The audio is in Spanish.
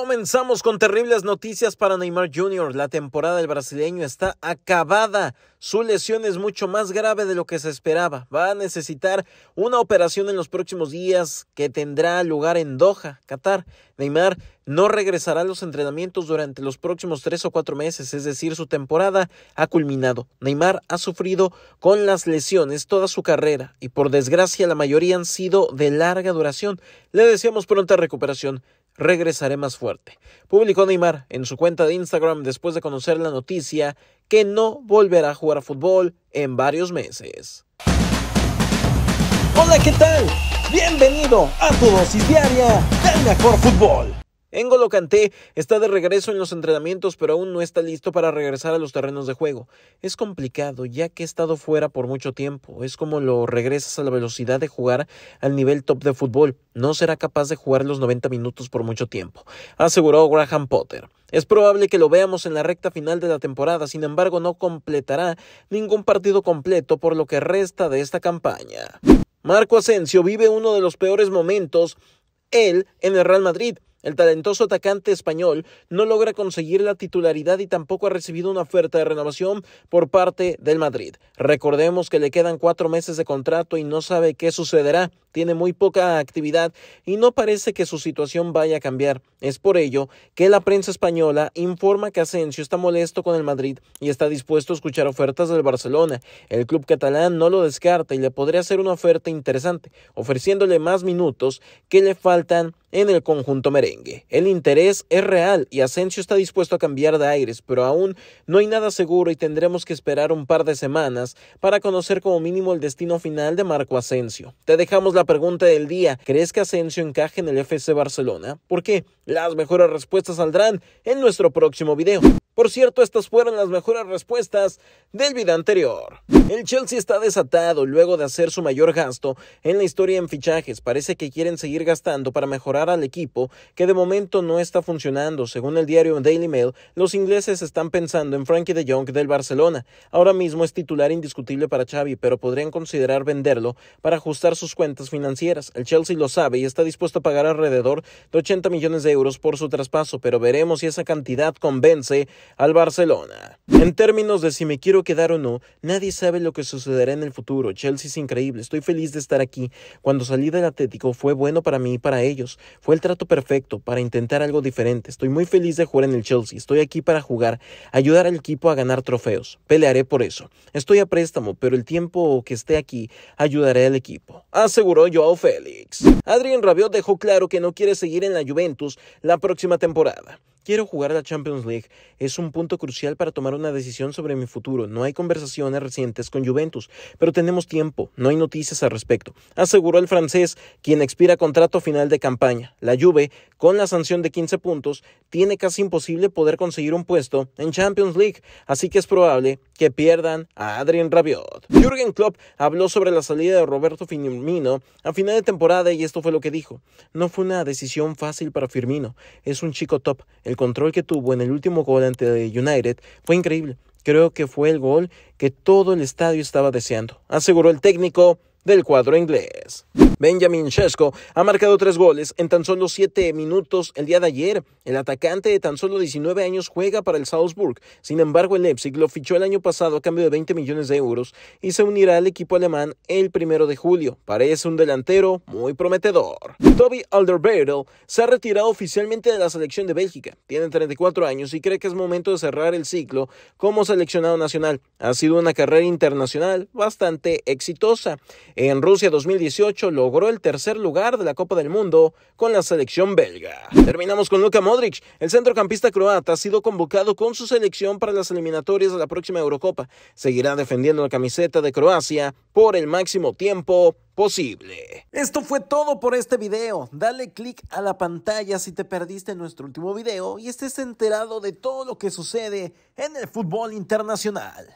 Comenzamos con terribles noticias para Neymar Jr. La temporada del brasileño está acabada. Su lesión es mucho más grave de lo que se esperaba. Va a necesitar una operación en los próximos días que tendrá lugar en Doha, Qatar. Neymar no regresará a los entrenamientos durante los próximos tres o cuatro meses, es decir, su temporada ha culminado. Neymar ha sufrido con las lesiones toda su carrera y por desgracia la mayoría han sido de larga duración. Le deseamos pronta recuperación regresaré más fuerte. Publicó Neymar en su cuenta de Instagram después de conocer la noticia que no volverá a jugar a fútbol en varios meses. Hola, ¿qué tal? Bienvenido a tu dosis diaria del mejor fútbol. Engolo Kanté está de regreso en los entrenamientos, pero aún no está listo para regresar a los terrenos de juego. Es complicado, ya que ha estado fuera por mucho tiempo. Es como lo regresas a la velocidad de jugar al nivel top de fútbol. No será capaz de jugar los 90 minutos por mucho tiempo, aseguró Graham Potter. Es probable que lo veamos en la recta final de la temporada, sin embargo no completará ningún partido completo por lo que resta de esta campaña. Marco Asensio vive uno de los peores momentos, él en el Real Madrid. El talentoso atacante español no logra conseguir la titularidad y tampoco ha recibido una oferta de renovación por parte del Madrid. Recordemos que le quedan cuatro meses de contrato y no sabe qué sucederá. Tiene muy poca actividad y no parece que su situación vaya a cambiar. Es por ello que la prensa española informa que Asensio está molesto con el Madrid y está dispuesto a escuchar ofertas del Barcelona. El club catalán no lo descarta y le podría hacer una oferta interesante, ofreciéndole más minutos que le faltan en el conjunto merengue. El interés es real y Asensio está dispuesto a cambiar de aires, pero aún no hay nada seguro y tendremos que esperar un par de semanas para conocer como mínimo el destino final de Marco Asensio. Te dejamos la pregunta del día. ¿Crees que Asensio encaje en el FC Barcelona? ¿Por qué? Las mejores respuestas saldrán en nuestro próximo video. Por cierto, estas fueron las mejores respuestas del video anterior. El Chelsea está desatado luego de hacer su mayor gasto en la historia en fichajes. Parece que quieren seguir gastando para mejorar al equipo, que de momento no está funcionando. Según el diario Daily Mail, los ingleses están pensando en Frankie de Jong del Barcelona. Ahora mismo es titular indiscutible para Xavi, pero podrían considerar venderlo para ajustar sus cuentas financieras. El Chelsea lo sabe y está dispuesto a pagar alrededor de 80 millones de euros por su traspaso, pero veremos si esa cantidad convence al Barcelona. En términos de si me quiero quedar o no, nadie sabe lo que sucederá en el futuro. Chelsea es increíble, estoy feliz de estar aquí. Cuando salí del Atlético fue bueno para mí y para ellos. Fue el trato perfecto para intentar algo diferente. Estoy muy feliz de jugar en el Chelsea. Estoy aquí para jugar, ayudar al equipo a ganar trofeos. Pelearé por eso. Estoy a préstamo, pero el tiempo que esté aquí ayudaré al equipo. Aseguró Joao Félix. Adrián Rabiot dejó claro que no quiere seguir en la Juventus la próxima temporada. Quiero jugar la Champions League. Es un punto crucial para tomar una decisión sobre mi futuro. No hay conversaciones recientes con Juventus, pero tenemos tiempo. No hay noticias al respecto. Aseguró el francés, quien expira contrato final de campaña. La Juve, con la sanción de 15 puntos, tiene casi imposible poder conseguir un puesto en Champions League, así que es probable que pierdan a Adrien Rabiot. Jürgen Klopp habló sobre la salida de Roberto Firmino a final de temporada y esto fue lo que dijo. No fue una decisión fácil para Firmino. Es un chico top. El control que tuvo en el último gol ante United fue increíble. Creo que fue el gol que todo el estadio estaba deseando, aseguró el técnico del cuadro inglés. Benjamin Chesko ha marcado tres goles en tan solo siete minutos el día de ayer. El atacante de tan solo 19 años juega para el Salzburg. Sin embargo, el Leipzig lo fichó el año pasado a cambio de 20 millones de euros y se unirá al equipo alemán el primero de julio. Parece un delantero muy prometedor. Toby Alderweireld se ha retirado oficialmente de la selección de Bélgica. Tiene 34 años y cree que es momento de cerrar el ciclo como seleccionado nacional. Ha sido una carrera internacional bastante exitosa. En Rusia 2018 lo logró el tercer lugar de la Copa del Mundo con la selección belga. Terminamos con Luka Modric. El centrocampista croata ha sido convocado con su selección para las eliminatorias de la próxima Eurocopa. Seguirá defendiendo la camiseta de Croacia por el máximo tiempo posible. Esto fue todo por este video. Dale click a la pantalla si te perdiste nuestro último video y estés enterado de todo lo que sucede en el fútbol internacional.